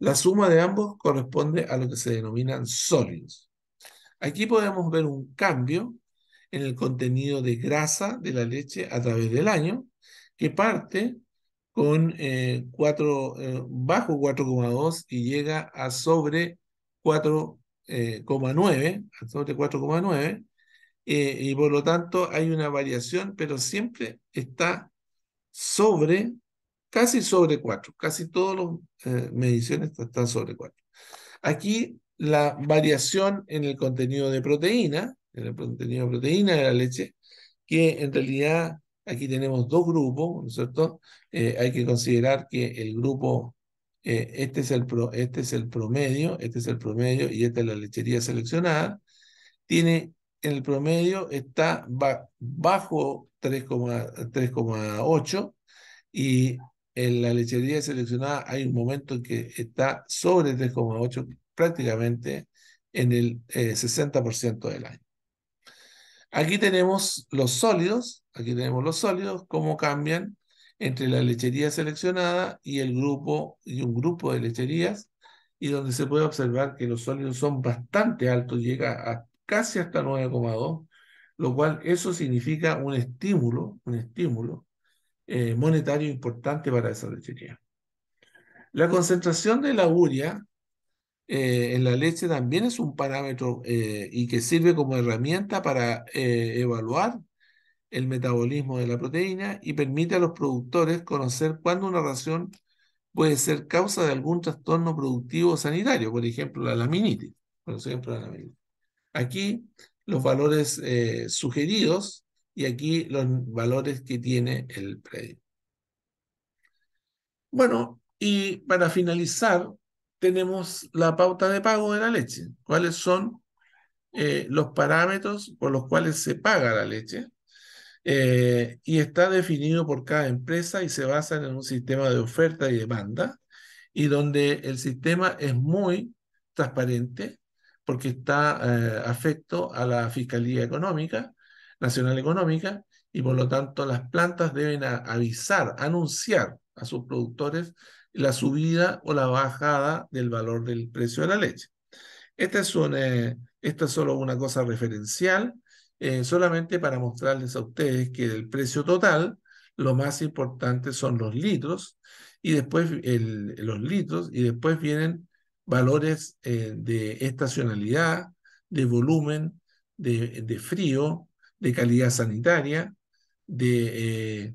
La suma de ambos corresponde a lo que se denominan sólidos. Aquí podemos ver un cambio en el contenido de grasa de la leche a través del año que parte con 4, eh, eh, bajo 4,2 y llega a sobre 4,9, eh, sobre 4,9, y por lo tanto hay una variación, pero siempre está sobre, casi sobre 4, casi todas las mediciones están sobre 4. Aquí la variación en el contenido de proteína, en el contenido de proteína de la leche, que en realidad Aquí tenemos dos grupos, ¿no es cierto? Eh, hay que considerar que el grupo, eh, este, es el este es el promedio, este es el promedio y esta es la lechería seleccionada. Tiene en el promedio está bajo 3,8 y en la lechería seleccionada hay un momento en que está sobre 3,8 prácticamente en el 60% eh, del año. Aquí tenemos los sólidos, aquí tenemos los sólidos, cómo cambian entre la lechería seleccionada y el grupo y un grupo de lecherías y donde se puede observar que los sólidos son bastante altos, llega a casi hasta 9,2, lo cual eso significa un estímulo, un estímulo eh, monetario importante para esa lechería. La concentración de la urea eh, en la leche también es un parámetro eh, y que sirve como herramienta para eh, evaluar el metabolismo de la proteína y permite a los productores conocer cuándo una ración puede ser causa de algún trastorno productivo sanitario, por ejemplo, la laminitis. Por ejemplo, la laminitis. Aquí los valores sugeridos y aquí los valores que tiene el predio. Bueno, y para finalizar, tenemos la pauta de pago de la leche, cuáles son eh, los parámetros por los cuales se paga la leche. Eh, y está definido por cada empresa y se basa en un sistema de oferta y demanda, y donde el sistema es muy transparente porque está eh, afecto a la Fiscalía Económica, Nacional Económica, y por lo tanto las plantas deben avisar, anunciar a sus productores la subida o la bajada del valor del precio de la leche. Esta es, una, eh, esta solo una cosa referencial, eh, solamente para mostrarles a ustedes que del precio total, lo más importante son los litros y después los litros y después vienen valores eh, de estacionalidad, de volumen, de, frío, de calidad sanitaria, de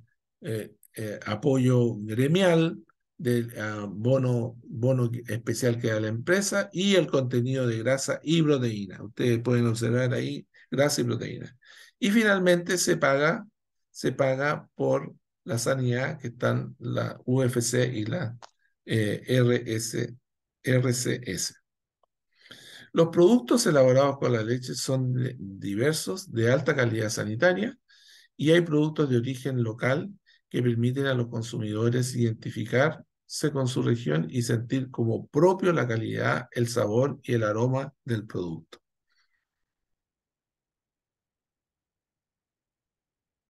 apoyo gremial, del ah, bono, bono especial que da la empresa y el contenido de grasa y proteína. Ustedes pueden observar ahí grasa y proteína. Y finalmente se paga, se paga por la sanidad que están la UFC y la eh, RCS. Los productos elaborados con la leche son diversos, de alta calidad sanitaria, y hay productos de origen local que permiten a los consumidores identificar con su región y sentir como propio la calidad, el sabor y el aroma del producto.